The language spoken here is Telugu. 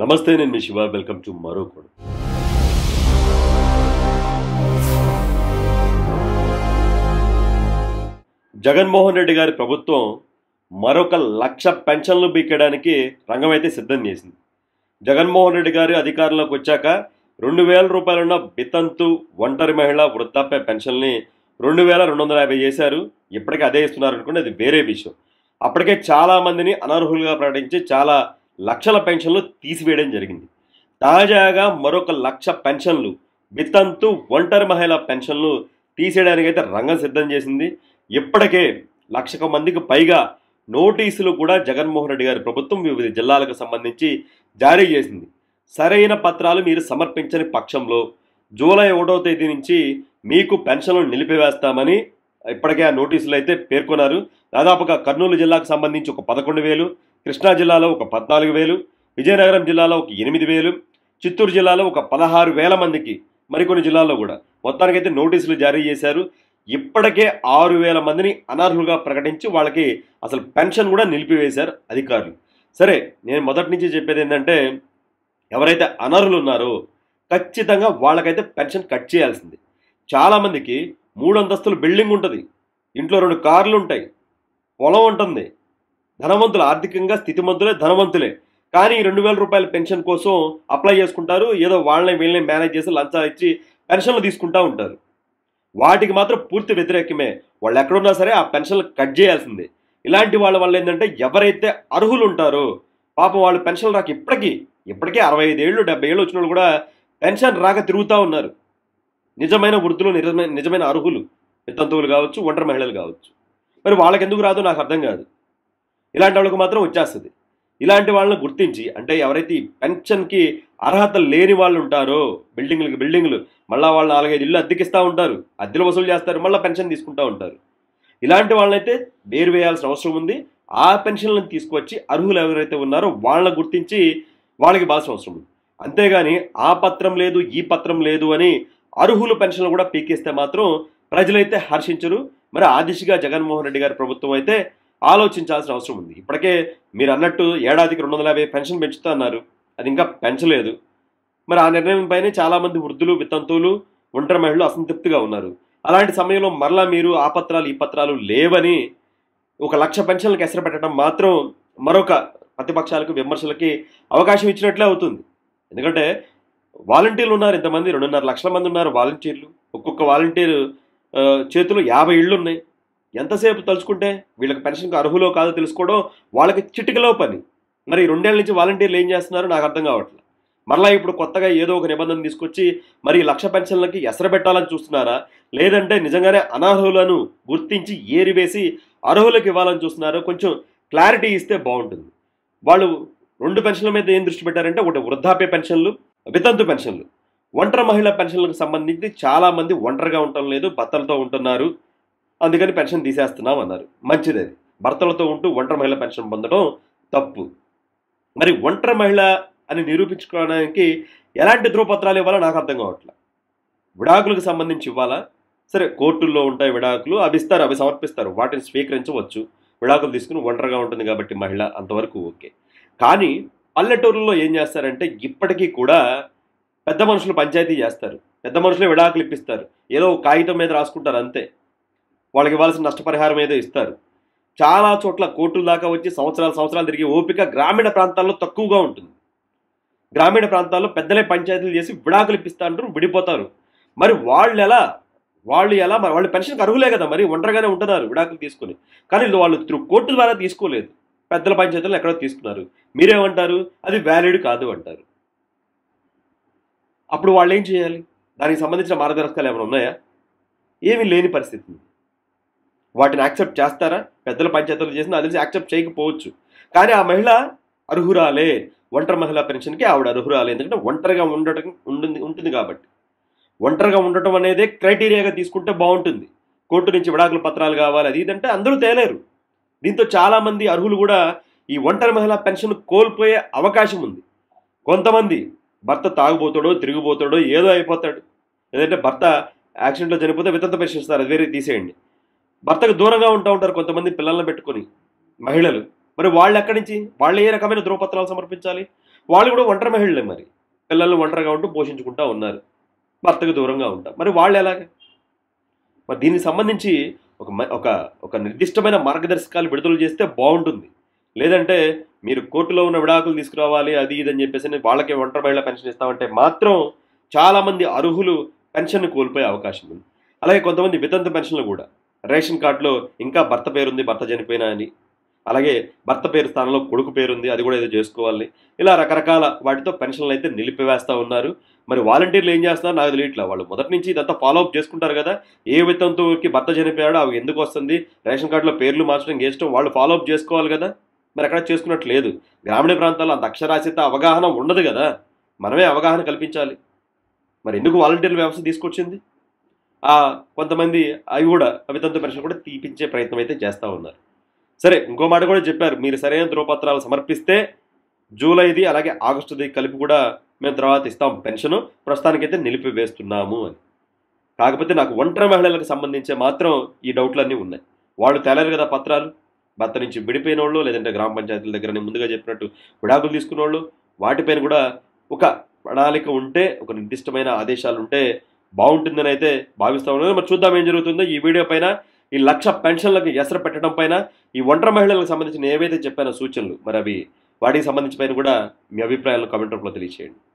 నమస్తే నేను మీ శివ వెల్కమ్ టు మరో కోడు జగన్మోహన్ రెడ్డి గారి ప్రభుత్వం మరొక లక్ష పెన్షన్లు బీకడానికి అయితే సిద్ధం చేసింది జగన్మోహన్ రెడ్డి గారు అధికారంలోకి వచ్చాక రెండు వేల రూపాయలున్న బితంతు ఒంటరి మహిళ వృద్ధాప్య పెన్షన్ని రెండు వేల రెండు వందల యాభై చేశారు ఇప్పటికీ అదే ఇస్తున్నారు అనుకోండి అది వేరే విషయం అప్పటికే చాలామందిని అనర్హులుగా ప్రకటించి చాలా లక్షల పెన్షన్లు తీసివేయడం జరిగింది తాజాగా మరొక లక్ష పెన్షన్లు వితంతు ఒంటరి మహిళ పెన్షన్లు తీసేయడానికైతే రంగం సిద్ధం చేసింది ఇప్పటికే లక్షకు మందికి పైగా నోటీసులు కూడా జగన్మోహన్ రెడ్డి గారి ప్రభుత్వం వివిధ జిల్లాలకు సంబంధించి జారీ చేసింది సరైన పత్రాలు మీరు సమర్పించని పక్షంలో జూలై ఒకటో తేదీ నుంచి మీకు పెన్షన్లు నిలిపివేస్తామని ఇప్పటికే ఆ నోటీసులు అయితే పేర్కొన్నారు దాదాపుగా కర్నూలు జిల్లాకు సంబంధించి ఒక పదకొండు వేలు కృష్ణా జిల్లాలో ఒక పద్నాలుగు వేలు విజయనగరం జిల్లాలో ఒక ఎనిమిది వేలు చిత్తూరు జిల్లాలో ఒక పదహారు వేల మందికి మరికొన్ని జిల్లాల్లో కూడా మొత్తానికైతే నోటీసులు జారీ చేశారు ఇప్పటికే ఆరు వేల మందిని అనర్హులుగా ప్రకటించి వాళ్ళకి అసలు పెన్షన్ కూడా నిలిపివేశారు అధికారులు సరే నేను మొదటి నుంచి చెప్పేది ఏంటంటే ఎవరైతే అనర్హులు ఉన్నారో ఖచ్చితంగా వాళ్ళకైతే పెన్షన్ కట్ చేయాల్సింది చాలామందికి మూడు అంతస్తుల బిల్డింగ్ ఉంటుంది ఇంట్లో రెండు కార్లు ఉంటాయి పొలం ఉంటుంది ధనవంతులు ఆర్థికంగా స్థితిమంతులే ధనవంతులే కానీ రెండు వేల రూపాయల పెన్షన్ కోసం అప్లై చేసుకుంటారు ఏదో వాళ్ళని వీళ్ళని మేనేజ్ చేసి లంచాలు ఇచ్చి పెన్షన్లు తీసుకుంటూ ఉంటారు వాటికి మాత్రం పూర్తి వ్యతిరేకమే వాళ్ళు ఎక్కడున్నా సరే ఆ పెన్షన్లు కట్ చేయాల్సిందే ఇలాంటి వాళ్ళ వల్ల ఏంటంటే ఎవరైతే అర్హులు ఉంటారో పాపం వాళ్ళు పెన్షన్ రాక ఇప్పటికీ ఇప్పటికే అరవై ఐదేళ్ళు డెబ్బై ఏళ్ళు వచ్చిన వాళ్ళు కూడా పెన్షన్ రాక తిరుగుతూ ఉన్నారు నిజమైన వృద్ధులు నిజమైన నిజమైన అర్హులు వితంతువులు కావచ్చు ఒంటరి మహిళలు కావచ్చు మరి వాళ్ళకెందుకు రాదో నాకు అర్థం కాదు ఇలాంటి వాళ్ళకి మాత్రం వచ్చేస్తుంది ఇలాంటి వాళ్ళని గుర్తించి అంటే ఎవరైతే ఈ పెన్షన్కి అర్హత లేని వాళ్ళు ఉంటారో బిల్డింగ్లకు బిల్డింగ్లు మళ్ళీ వాళ్ళు నాలుగైదు ఇల్లు అద్దెకిస్తూ ఉంటారు అద్దెలు వసూలు చేస్తారు మళ్ళీ పెన్షన్ తీసుకుంటూ ఉంటారు ఇలాంటి వాళ్ళనైతే వేరు వేయాల్సిన అవసరం ఉంది ఆ పెన్షన్లను తీసుకొచ్చి అర్హులు ఎవరైతే ఉన్నారో వాళ్ళని గుర్తించి వాళ్ళకి బాల్సిన అవసరం ఉంది అంతేగాని ఆ పత్రం లేదు ఈ పత్రం లేదు అని అర్హులు పెన్షన్లు కూడా పీకేస్తే మాత్రం ప్రజలైతే హర్షించరు మరి ఆ దిశగా జగన్మోహన్ రెడ్డి గారి ప్రభుత్వం అయితే ఆలోచించాల్సిన అవసరం ఉంది ఇప్పటికే మీరు అన్నట్టు ఏడాదికి రెండు వందల యాభై పెన్షన్ పెంచుతా అన్నారు అది ఇంకా పెంచలేదు మరి ఆ నిర్ణయంపైనే చాలామంది వృద్ధులు వితంతువులు ఒంటరి మహిళలు అసంతృప్తిగా ఉన్నారు అలాంటి సమయంలో మరలా మీరు ఆ పత్రాలు ఈ పత్రాలు లేవని ఒక లక్ష పెన్షన్లకు ఎసర పెట్టడం మాత్రం మరొక ప్రతిపక్షాలకు విమర్శలకి అవకాశం ఇచ్చినట్లే అవుతుంది ఎందుకంటే వాలంటీర్లు ఉన్నారు ఇంతమంది రెండున్నర లక్షల మంది ఉన్నారు వాలంటీర్లు ఒక్కొక్క వాలంటీర్ చేతులు యాభై ఇళ్ళు ఉన్నాయి ఎంతసేపు తలుచుకుంటే వీళ్ళకి పెన్షన్కి అర్హులో కాదో తెలుసుకోవడం వాళ్ళకి చిటికలో పని మరి రెండేళ్ల నుంచి వాలంటీర్లు ఏం చేస్తున్నారో నాకు అర్థం కావట్లేదు మరలా ఇప్పుడు కొత్తగా ఏదో ఒక నిబంధన తీసుకొచ్చి మరి లక్ష పెన్షన్లకి పెట్టాలని చూస్తున్నారా లేదంటే నిజంగానే అనర్హులను గుర్తించి ఏరివేసి అర్హులకు ఇవ్వాలని చూస్తున్నారో కొంచెం క్లారిటీ ఇస్తే బాగుంటుంది వాళ్ళు రెండు పెన్షన్ల మీద ఏం దృష్టి పెట్టారంటే ఒకటి వృద్ధాప్య పెన్షన్లు వితంతు పెన్షన్లు ఒంటరి మహిళా పెన్షన్లకు సంబంధించి చాలామంది ఒంటరిగా ఉండటం లేదు భర్తలతో ఉంటున్నారు అందుకని పెన్షన్ తీసేస్తున్నాం అన్నారు మంచిది అది భర్తలతో ఉంటూ ఒంటరి మహిళ పెన్షన్ పొందడం తప్పు మరి ఒంటరి మహిళ అని నిరూపించుకోవడానికి ఎలాంటి ధృవపత్రాలు ఇవ్వాలో నాకు అర్థం కావట్లే విడాకులకు సంబంధించి ఇవ్వాలా సరే కోర్టుల్లో ఉంటాయి విడాకులు అవి ఇస్తారు అవి సమర్పిస్తారు వాటిని స్వీకరించవచ్చు విడాకులు తీసుకుని ఒంటరిగా ఉంటుంది కాబట్టి మహిళ అంతవరకు ఓకే కానీ పల్లెటూరులో ఏం చేస్తారంటే ఇప్పటికీ కూడా పెద్ద మనుషులు పంచాయతీ చేస్తారు పెద్ద మనుషులు విడాకులు ఇప్పిస్తారు ఏదో కాగితం మీద రాసుకుంటారు అంతే వాళ్ళకి ఇవ్వాల్సిన నష్టపరిహారం ఏదో ఇస్తారు చాలా చోట్ల కోర్టుల దాకా వచ్చి సంవత్సరాలు సంవత్సరాలు తిరిగి ఓపిక గ్రామీణ ప్రాంతాల్లో తక్కువగా ఉంటుంది గ్రామీణ ప్రాంతాల్లో పెద్దలే పంచాయతీలు చేసి విడాకులు ఇప్పిస్తా అంటారు విడిపోతారు మరి వాళ్ళు ఎలా వాళ్ళు ఎలా మరి వాళ్ళు పెన్షన్కి అర్హులే కదా మరి ఒంటరిగానే ఉంటున్నారు విడాకులు తీసుకుని కానీ వాళ్ళు కోర్టు ద్వారా తీసుకోలేదు పెద్దల పంచాయతీలు ఎక్కడో తీసుకున్నారు మీరేమంటారు అది వ్యాలిడ్ కాదు అంటారు అప్పుడు వాళ్ళు ఏం చేయాలి దానికి సంబంధించిన మార్గదర్శకాలు ఏమైనా ఉన్నాయా ఏమీ లేని పరిస్థితి వాటిని యాక్సెప్ట్ చేస్తారా పెద్దల పంచాయతీలు చేసిన అది తెలిసి యాక్సెప్ట్ చేయకపోవచ్చు కానీ ఆ మహిళ అర్హురాలే ఒంటరి మహిళా పెన్షన్కి ఆవిడ అర్హురాలే ఎందుకంటే ఒంటరిగా ఉండటం ఉంటుంది ఉంటుంది కాబట్టి ఒంటరిగా ఉండటం అనేది క్రైటీరియాగా తీసుకుంటే బాగుంటుంది కోర్టు నుంచి విడాకుల పత్రాలు కావాలి అది ఇదంటే అందరూ తేలేరు దీంతో చాలామంది అర్హులు కూడా ఈ ఒంటరి మహిళా పెన్షన్ కోల్పోయే అవకాశం ఉంది కొంతమంది భర్త తాగుబోతాడో తిరిగిపోతాడో ఏదో అయిపోతాడు ఏదంటే భర్త యాక్సిడెంట్లో చనిపోతే వితంత పెన్షన్ ఇస్తారు అది వేరే తీసేయండి భర్తకు దూరంగా ఉంటూ ఉంటారు కొంతమంది పిల్లలను పెట్టుకొని మహిళలు మరి వాళ్ళు ఎక్కడి నుంచి వాళ్ళు ఏ రకమైన ధృవపత్రాలు సమర్పించాలి వాళ్ళు కూడా ఒంటరి మహిళలే మరి పిల్లలు ఒంటరిగా ఉంటూ పోషించుకుంటూ ఉన్నారు భర్తకు దూరంగా ఉంటారు మరి వాళ్ళు ఎలాగ మరి దీనికి సంబంధించి ఒక ఒక ఒక నిర్దిష్టమైన మార్గదర్శకాలు విడుదల చేస్తే బాగుంటుంది లేదంటే మీరు కోర్టులో ఉన్న విడాకులు తీసుకురావాలి అది ఇది అని చెప్పేసి వాళ్ళకే ఒంటరి మహిళ పెన్షన్ ఇస్తామంటే మాత్రం చాలామంది అర్హులు పెన్షన్ కోల్పోయే అవకాశం ఉంది అలాగే కొంతమంది వితంత పెన్షన్లు కూడా రేషన్ కార్డులో ఇంకా భర్త పేరుంది భర్త చనిపోయినా అని అలాగే భర్త పేరు స్థానంలో కొడుకు పేరుంది అది కూడా ఏదో చేసుకోవాలి ఇలా రకరకాల వాటితో పెన్షన్లు అయితే నిలిపివేస్తూ ఉన్నారు మరి వాలంటీర్లు ఏం చేస్తున్నారు నాకు తెలియట్లేదు వాళ్ళు మొదటి నుంచి ఇదంతా ఫాలో అప్ చేసుకుంటారు కదా ఏ వితంతువుకి భర్త చనిపోయాడో అవి ఎందుకు వస్తుంది రేషన్ కార్డులో పేర్లు మార్చడం ఇష్టం వాళ్ళు ఫాలో అప్ చేసుకోవాలి కదా మరి అక్కడ చేసుకున్నట్లేదు గ్రామీణ ప్రాంతాల్లో అంత అక్షరాస్యత అవగాహన ఉండదు కదా మనమే అవగాహన కల్పించాలి మరి ఎందుకు వాలంటీర్ల వ్యవస్థ తీసుకొచ్చింది ఆ కొంతమంది అవి కూడా అవితంతు పరీక్షలు కూడా తీపించే ప్రయత్నం అయితే చేస్తూ ఉన్నారు సరే ఇంకో మాట కూడా చెప్పారు మీరు సరైన ధ్రువపత్రాలు సమర్పిస్తే జూలైది అలాగే ఆగస్టుది కలిపి కూడా మేము తర్వాత ఇస్తాం పెన్షను ప్రస్తుతానికైతే నిలిపివేస్తున్నాము అని కాకపోతే నాకు ఒంటరి మహిళలకు సంబంధించి మాత్రం ఈ డౌట్లన్నీ ఉన్నాయి వాళ్ళు తేలారు కదా పత్రాలు భర్త నుంచి విడిపోయిన వాళ్ళు లేదంటే గ్రామ పంచాయతీల దగ్గర ముందుగా చెప్పినట్టు విడాకులు తీసుకున్న వాళ్ళు వాటిపైన కూడా ఒక ప్రణాళిక ఉంటే ఒక నిర్దిష్టమైన ఆదేశాలు ఉంటే బాగుంటుందని అయితే భావిస్తా ఉన్నాను మరి చూద్దాం ఏం జరుగుతుందో ఈ వీడియో పైన ఈ లక్ష పెన్షన్లకు ఎసర పెట్టడం పైన ఈ ఒంటరి మహిళలకు సంబంధించిన ఏవైతే చెప్పానో సూచనలు మరి అవి వాటికి సంబంధించిన పైన కూడా మీ అభిప్రాయాలను కామెంట్ రూపంలో తెలియచేయండి